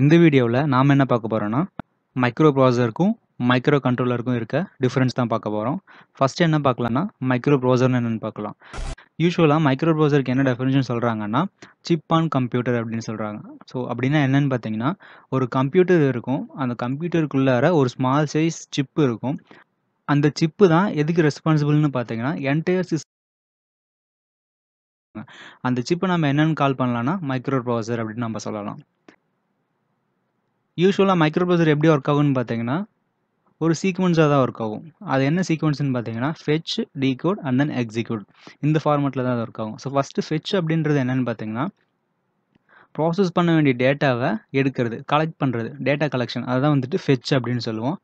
இந்த வீடியோவில் நாம் என்ன பார்க்க போகிறோன்னா மைக்ரோ ப்ராசருக்கும் மைக்ரோ கண்ட்ரோலருக்கும் இருக்க டிஃப்ரென்ஸ் தான் பார்க்க போகிறோம் ஃபஸ்ட்டு என்ன பார்க்கலான்னா மைக்ரோ ப்ரௌசர்னு என்னென்னு பார்க்கலாம் யூஸ்வலாக மைக்ரோ ப்ரௌசருக்கு என்ன டெஃபினேஷன் சொல்கிறாங்கன்னா சிப் ஆன் கம்ப்யூட்டர் அப்படின்னு சொல்கிறாங்க ஸோ அப்படின்னா என்னென்னு பார்த்தீங்கன்னா ஒரு கம்ப்யூட்டர் இருக்கும் அந்த கம்ப்யூட்டருக்குள்ளார ஒரு ஸ்மால் சைஸ் சிப்பு இருக்கும் அந்த சிப்பு தான் எதுக்கு ரெஸ்பான்சிபிள்னு பார்த்தீங்கன்னா என்டையர் சிஸ் அந்த சிப்பை நம்ம என்னென்னு கால் பண்ணலான்னா மைக்ரோ ப்ரௌசர் அப்படின்னு நம்ம சொல்லலாம் யூஸ்வலாக மைக்ரோ ப்ரொசர் எப்படி ஒர்க் ஆகும்னு பார்த்தீங்கன்னா ஒரு சீக்வன்ஸாக தான் ஒர்க் ஆகும் அது என்ன சீக்வன்ஸ்னு பார்த்தீங்கன்னா fetch decode and then execute இந்த ஃபார்மேட்டில் தான் அது ஒர்க் ஆகும் ஸோ ஃபஸ்ட்டு ஃபெச் அப்படின்றது என்னென்னு பார்த்தீங்கன்னா ப்ராசஸ் பண்ண வேண்டிய டேட்டாவை எடுக்கிறது கலெக்ட் பண்ணுறது டேட்டா கலெக்ஷன் அதுதான் வந்துட்டு ஃபெச் அப்படின்னு சொல்லுவோம்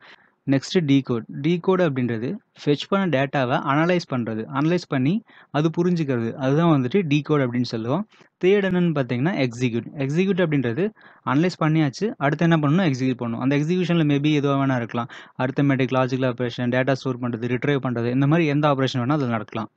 நெக்ஸ்ட்டு டீகோட் டீகோட் அப்படின்றது ஃபெச் பண்ண டேட்டாவை அனலைஸ் பண்ணுறது அனலைஸ் பண்ணி அது புரிஞ்சுக்கிறது அதுதான் வந்துட்டு டீகோட் அப்படின்னு சொல்லுவோம் தேர்ட் என்னன்னு பார்த்தீங்கன்னா எக்ஸிக்யூட் எக்ஸிக்யூட் அப்படின்றது அனலைஸ் பண்ணியாச்சு அடுத்து என்ன பண்ணணும் எக்ஸிக்யூட் பண்ணணும் அந்த எக்ஸிக்யூஷனில் மேபி எதுவாக வேணால் இருக்கலாம் arithmetic logical operation data store பண்ணுறது ரிட்ரைவ் பண்ணுறது இந்த மாதிரி எந்த ஆப்ரேஷன் வேணால் அதில் நடக்கலாம்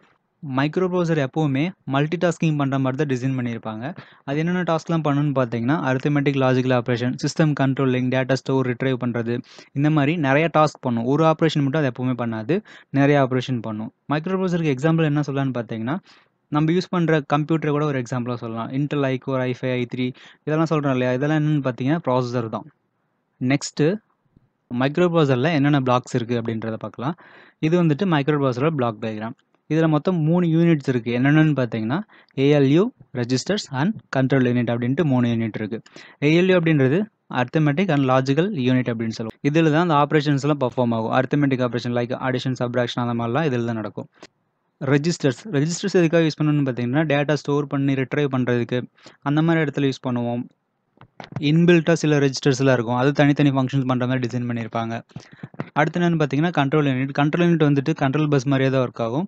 மைக்ரோ ப்ரௌசர் எப்போவுமே மல்டி டாஸ்கிங் பண்ணுற மாதிரி தான் டிசைன் பண்ணியிருப்பாங்க அது என்னென்ன டாஸ்க்லாம் பண்ணணும்னு பார்த்தீங்கன்னா arithmetic logical operation system controlling data store retrieve பண்ணுறது இந்த மாதிரி நிறைய டாஸ்க் பண்ணும் ஒரு ஆப்ரேஷன் மட்டும் அது எப்போவுமே பண்ணாது நிறைய ஆப்ரேஷன் பண்ணும் மைக்ரோ ப்ரௌசருக்கு எக்ஸாம்பிள் என்ன சொல்லலான்னு பார்த்தீங்கன்னா நம்ம யூஸ் பண்ணுற கம்ப்யூட்டரை கூட ஒரு எக்ஸாம்பிளாக சொல்லலாம் இன்டெல் ஐ ஐஃபை ஐ த்ரீ இதெல்லாம் சொல்கிறோம் இல்லையா இதெல்லாம் என்னென்னு பார்த்தீங்கன்னா ப்ராசஸர் தான் நெக்ஸ்ட்டு மைக்ரோ ப்ரௌசரில் என்னென்ன பிளாக்ஸ் இருக்குது அப்படின்றத பார்க்கலாம் இது வந்துட்டு மைக்ரோ ப்ரௌசரோட பிளாக் டயக்ராம் இதில் மொத்தம் மூணு யூனிட்ஸ் இருக்குது என்னென்னு பார்த்தீங்கன்னா ALU registers and control unit அப்படின்ட்டு மூணு யூனிட் இருக்குது ஏஎல்யூ அப்படின்றது அர்த்தமெட்டிக் அண்ட் லாஜிக்கல் யூனிட் அப்படின்னு சொல்லுவோம் இதில் தான் அந்த ஆப்ரேஷன்ஸ்லாம் பர்ஃபார்ம் ஆகும் arithmetic operation like addition subtraction அந்த மாதிரிலாம் இதில் தான் நடக்கும் ரெஜிஸ்டர்ஸ் ரெஜிஸ்டர்ஸ் எதுக்காக யூஸ் பண்ணணும்னு பார்த்தீங்கன்னா டேட்டா ஸ்டோர் பண்ணி ரிட்ரைவ் பண்ணுறதுக்கு அந்த மாதிரி இடத்துல யூஸ் பண்ணுவோம் இன்பில்ட்டாக சில ரெஜிஸ்டர்ஸ்லாம் இருக்கும் அது தனித்தனி ஃபங்க்ஷன்ஸ் பண்ணுற மாதிரி டிசைன் பண்ணியிருப்பாங்க அடுத்து என்னென்னு பார்த்தீங்கன்னா கண்ட்ரோல் யூனிட் கண்ட்ரோல் யூனிட் வந்துட்டு கண்ட்ரோல் பஸ் மாதிரியே தான் ஒர்க் ஆகும்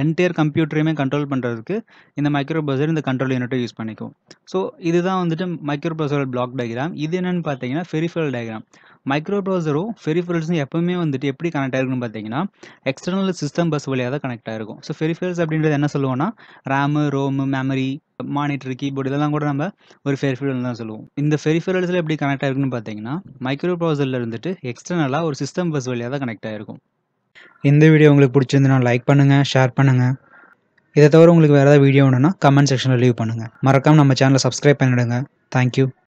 என்டையர் கம்ப்யூட்டரையுமே கண்ட்ரோல் பண்ணுறதுக்கு இந்த மைக்ரோ ப்ரொசர் இந்த கண்ட்ரோல் யூனிட்டை யூஸ் பண்ணிக்கும் ஸோ இதுதான் வந்துட்டு மைக்ரோ ப்ரொசர் பிளாக் டயக்ராம் இது என்னென்னு பார்த்தீங்கன்னா ஃபெரிஃபரல் டயக்ராம் மைக்ரோ ப்ரொசரும் ஃபெரிஃபரல்ஸும் எப்பவுமே வந்துட்டு எப்படி கனெக்ட் ஆயிருக்குன்னு பார்த்தீங்கன்னா எக்ஸ்டர்னல் சிஸ்டம் பஸ் வழியாக தான் கனெக்ட் ஆயிருக்கும் ஸோ ஃபெரிஃபரல்ஸ் அப்படின்றது என்ன சொல்லுவோம்னா RAM ROM memory monitor keyboard இதெல்லாம் கூட நம்ம ஒரு ஃபெரிஃபரல் தான் சொல்லுவோம் இந்த ஃபெரிஃபரல்ஸில் எப்படி கனெக்ட் ஆயிருக்குன்னு பார்த்தீங்கன்னா மைக்ரோ ப்ரொசரில் இருந்துட்டு எக்ஸ்டர்னலாக ஒரு சிஸ்டம் பஸ் வழியாக தான் கனெக்ட் ஆயிருக்கும் இந்த வீடியோ உங்களுக்கு பிடிச்சிருந்துன்னா லைக் பண்ணுங்கள் ஷேர் பண்ணுங்கள் இதை தவிர உங்களுக்கு வேறு ஏதாவது வீடியோ வேணுன்னா கமெண்ட் செக்ஷனில் லீவ் பண்ணுங்கள் மறக்காமல் நம்ம சேனலை சப்ஸ்கிரைப் பண்ணிவிடுங்க தேங்க்யூ